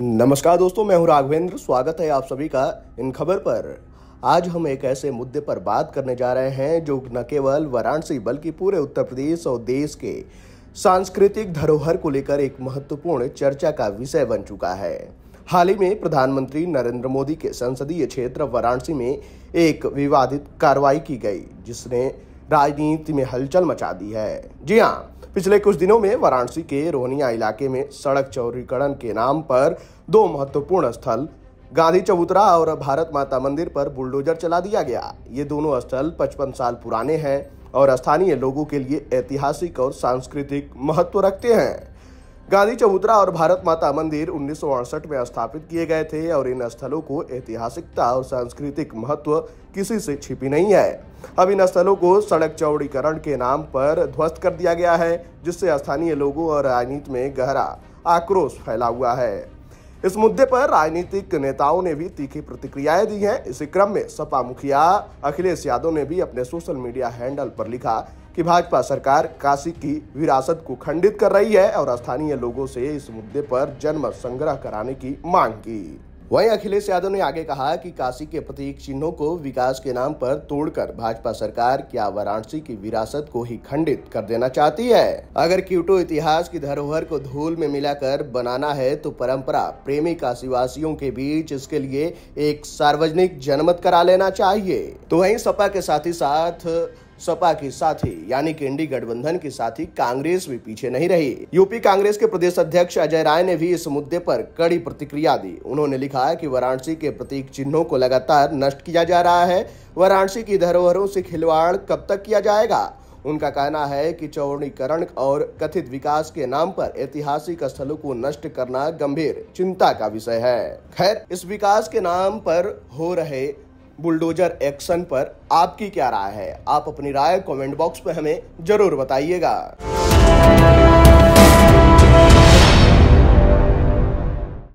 नमस्कार दोस्तों मैं हूं राघवेंद्र स्वागत है आप सभी का इन खबर पर आज हम एक ऐसे मुद्दे पर बात करने जा रहे हैं जो न केवल वाराणसी बल्कि पूरे उत्तर प्रदेश और देश के सांस्कृतिक धरोहर को लेकर एक महत्वपूर्ण चर्चा का विषय बन चुका है हाल ही में प्रधानमंत्री नरेंद्र मोदी के संसदीय क्षेत्र वाराणसी में एक विवादित कार्रवाई की गई जिसने राजनीति में हलचल मचा दी है जी हाँ पिछले कुछ दिनों में वाराणसी के रोहनिया इलाके में सड़क चौरीकरण के नाम पर दो महत्वपूर्ण स्थल गांधी चबूतरा और भारत माता मंदिर पर बुलडोजर चला दिया गया ये दोनों स्थल 55 साल पुराने हैं और स्थानीय लोगों के लिए ऐतिहासिक और सांस्कृतिक महत्व रखते हैं गांधी चबूतरा और भारत माता मंदिर उन्नीस में स्थापित किए गए थे और इन स्थलों को ऐतिहासिकता और सांस्कृतिक महत्व किसी से छिपी नहीं है अब इन स्थलों को सड़क चौड़ीकरण के नाम पर ध्वस्त कर दिया गया है जिससे स्थानीय लोगों और राजनीति में गहरा आक्रोश फैला हुआ है इस मुद्दे पर राजनीतिक नेताओं ने भी तीखी प्रतिक्रियाएं दी हैं इसी क्रम में सपा मुखिया अखिलेश यादव ने भी अपने सोशल मीडिया हैंडल पर लिखा कि भाजपा सरकार काशी की विरासत को खंडित कर रही है और स्थानीय लोगों से इस मुद्दे पर जनमत संग्रह कराने की मांग की वहीं अखिलेश यादव ने आगे कहा कि काशी के प्रतीक चिन्हों को विकास के नाम पर तोड़कर भाजपा सरकार क्या वाराणसी की विरासत को ही खंडित कर देना चाहती है अगर क्यूटो इतिहास की धरोहर को धूल में मिलाकर बनाना है तो परंपरा प्रेमी काशीवासियों के बीच इसके लिए एक सार्वजनिक जनमत करा लेना चाहिए तो वहीं सपा के साथ ही साथ सपा के साथी यानी कि इंडी गठबंधन के साथी कांग्रेस भी पीछे नहीं रही यूपी कांग्रेस के प्रदेश अध्यक्ष अजय राय ने भी इस मुद्दे पर कड़ी प्रतिक्रिया दी उन्होंने लिखा है कि वाराणसी के प्रतीक चिन्हों को लगातार नष्ट किया जा रहा है वाराणसी की धरोहरों से खिलवाड़ कब तक किया जाएगा उनका कहना है कि चौड़ीकरण और कथित विकास के नाम पर ऐतिहासिक स्थलों को नष्ट करना गंभीर चिंता का विषय है खैर इस विकास के नाम पर हो रहे बुलडोजर एक्शन पर आपकी क्या राय है आप अपनी राय कमेंट बॉक्स में हमें जरूर बताइएगा